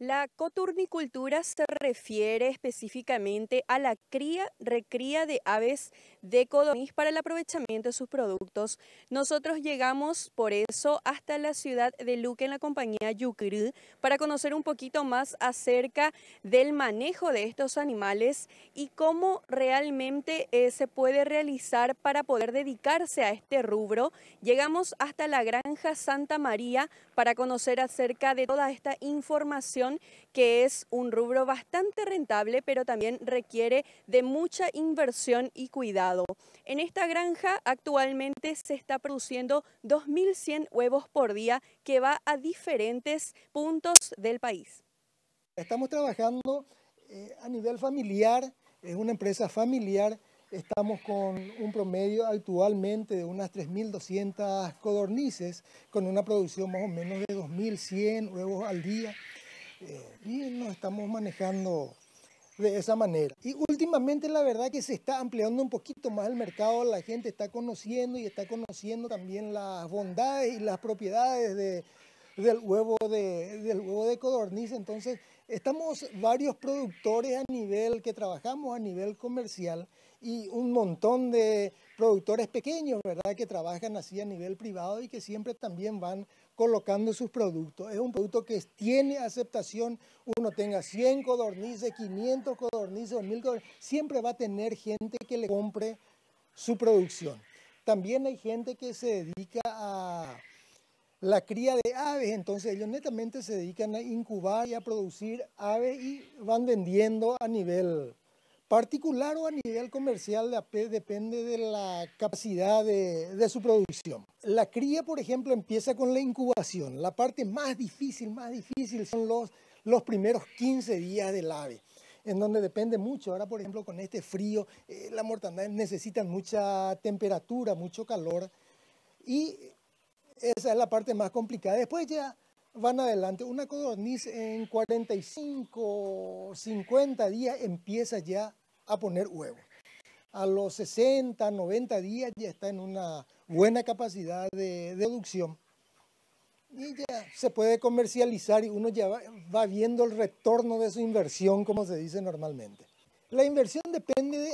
La coturnicultura se refiere específicamente a la cría, recría de aves de Codonis para el aprovechamiento de sus productos. Nosotros llegamos por eso hasta la ciudad de Luque en la compañía Yucri para conocer un poquito más acerca del manejo de estos animales y cómo realmente eh, se puede realizar para poder dedicarse a este rubro. Llegamos hasta la granja Santa María para conocer acerca de toda esta información que es un rubro bastante rentable pero también requiere de mucha inversión y cuidado. En esta granja actualmente se está produciendo 2.100 huevos por día que va a diferentes puntos del país. Estamos trabajando eh, a nivel familiar, es una empresa familiar, estamos con un promedio actualmente de unas 3.200 codornices, con una producción más o menos de 2.100 huevos al día. Eh, y nos estamos manejando de esa manera. Y últimamente la verdad que se está ampliando un poquito más el mercado, la gente está conociendo y está conociendo también las bondades y las propiedades de, del, huevo de, del huevo de codorniz. Entonces, estamos varios productores a nivel que trabajamos a nivel comercial y un montón de productores pequeños, ¿verdad? Que trabajan así a nivel privado y que siempre también van colocando sus productos. Es un producto que tiene aceptación, uno tenga 100 codornices, 500 codornices, 1000 codornices, siempre va a tener gente que le compre su producción. También hay gente que se dedica a la cría de aves, entonces ellos netamente se dedican a incubar y a producir aves y van vendiendo a nivel particular o a nivel comercial depende de la capacidad de, su producción. La cría, por ejemplo, empieza con la incubación. La parte más difícil, más difícil son los, primeros 15 días del ave, en donde depende mucho. Ahora, por ejemplo, con este frío, eh, la mortandad necesita mucha temperatura, mucho calor y esa es la parte más complicada. Después ya van adelante. Una codorniz en 45, 50 días empieza ya a poner huevo. A los 60, 90 días ya está en una buena capacidad de, deducción Y ya se puede comercializar y uno ya va, viendo el retorno de su inversión, como se dice normalmente. La inversión depende de,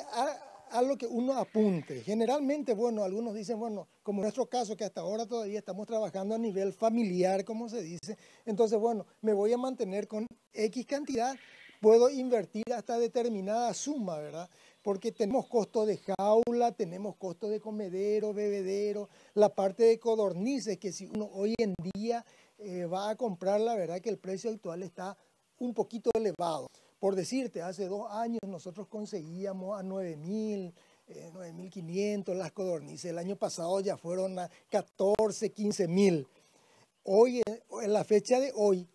lo que uno apunte. Generalmente, bueno, algunos dicen, bueno, como en nuestro caso, que hasta ahora todavía estamos trabajando a nivel familiar, como se dice, entonces, bueno, me voy a mantener con X cantidad, puedo invertir hasta determinada suma, ¿verdad? Porque tenemos costo de jaula, tenemos costo de comedero, bebedero, la parte de codornices, que si uno hoy en día eh, va a comprar, la verdad que el precio actual está un poquito elevado. Por decirte, hace dos años nosotros conseguíamos a 9.000, 9.500 eh, las codornices. El año pasado ya fueron a 14, 15.000. Hoy, en la fecha de hoy,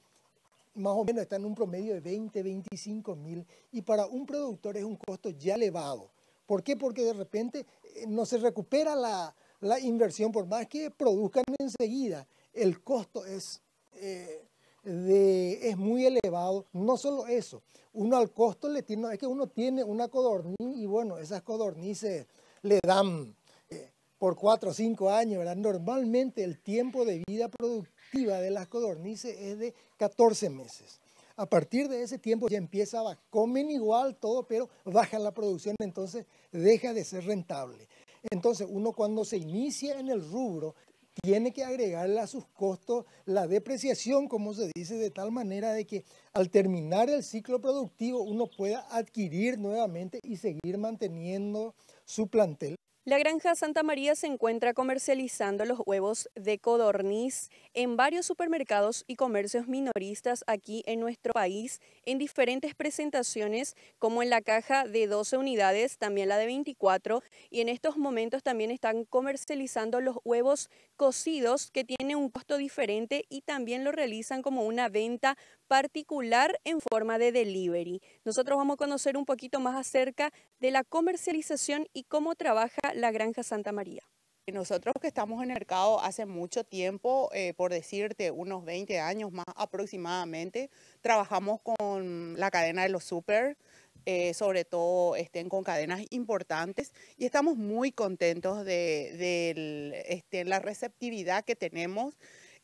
más o menos está en un promedio de 20, 25.000. Y para un productor es un costo ya elevado. ¿Por qué? Porque de repente eh, no se recupera la, inversión, por más que produzcan enseguida. El costo es eh, es muy elevado. No solo eso, uno al costo le tiene, es que uno tiene una codorniz y bueno, esas codornices le dan eh, por cuatro o cinco años, Normalmente el tiempo de vida productiva de las codornices es de 14 meses. A partir de ese tiempo ya empieza, a comen igual todo, pero baja la producción, entonces deja de ser rentable. Entonces uno cuando se inicia en el rubro tiene que agregarle a sus costos la depreciación, como se dice, de tal manera de que al terminar el ciclo productivo uno pueda adquirir nuevamente y seguir manteniendo su plantel. La granja Santa María se encuentra comercializando los huevos de codorniz en varios supermercados y comercios minoristas aquí en nuestro país en diferentes presentaciones, como en la caja de 12 unidades, también la de 24, y en estos momentos también están comercializando los huevos cocidos que tienen un costo diferente y también lo realizan como una venta particular en forma de delivery. Nosotros vamos a conocer un poquito más acerca de la comercialización y cómo trabaja la Granja Santa María. Nosotros que estamos en el mercado hace mucho tiempo, eh, por decirte unos 20 años más aproximadamente, trabajamos con la cadena de los super, eh, sobre todo estén con cadenas importantes y estamos muy contentos de, este, la receptividad que tenemos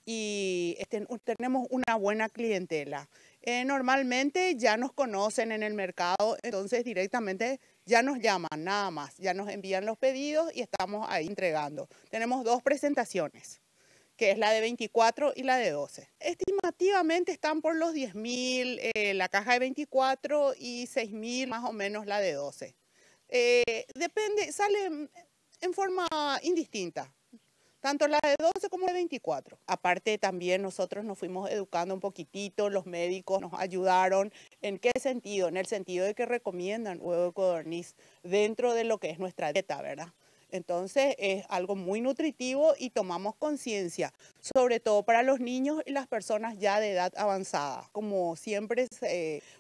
y este, tenemos una buena clientela. Eh, normalmente ya nos conocen en el mercado, entonces directamente ya nos llaman nada más, ya nos envían los pedidos y estamos ahí entregando. Tenemos dos presentaciones, que es la de 24 y la de 12. Estimativamente están por los 10.000 eh, la caja de 24 y 6.000 más o menos la de 12. Eh, depende, salen en forma indistinta tanto la de 12 como la de 24. Aparte también nosotros nos fuimos educando un poquitito, los médicos nos ayudaron. ¿En qué sentido? En el sentido de que recomiendan huevo de codorniz dentro de lo que es nuestra dieta, ¿verdad? Entonces es algo muy nutritivo y tomamos conciencia, sobre todo para los niños y las personas ya de edad avanzada. Como siempre,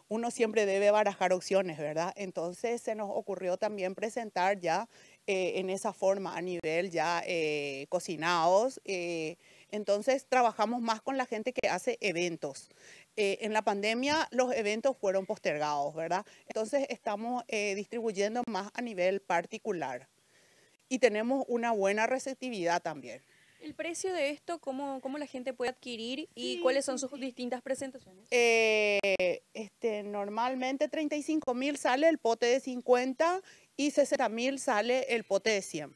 uno siempre debe barajar opciones, ¿verdad? Entonces se nos ocurrió también presentar ya eh, en esa forma a nivel ya eh, cocinados. Eh, entonces trabajamos más con la gente que hace eventos. en la pandemia los eventos fueron postergados, ¿verdad? Entonces estamos distribuyendo más a nivel particular y tenemos una buena receptividad también. ¿El precio de esto, cómo, cómo la gente puede adquirir y cuáles son sus distintas presentaciones? este, normalmente 35 mil sale el pote de 50 y 60.000 sale el potasio.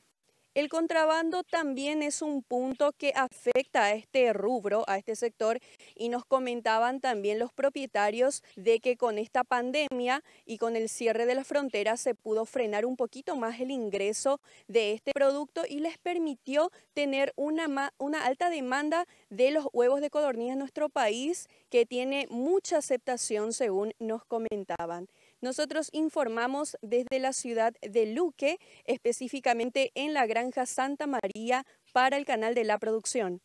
El contrabando también es un punto que afecta a este rubro, a este sector, y nos comentaban también los propietarios de que con esta pandemia y con el cierre de las fronteras se pudo frenar un poquito más el ingreso de este producto y les permitió tener una, una alta demanda de los huevos de codorniz en nuestro país, que tiene mucha aceptación según nos comentaban. Nosotros informamos desde la ciudad de Luque, específicamente en la granja Santa María, para el canal de la producción.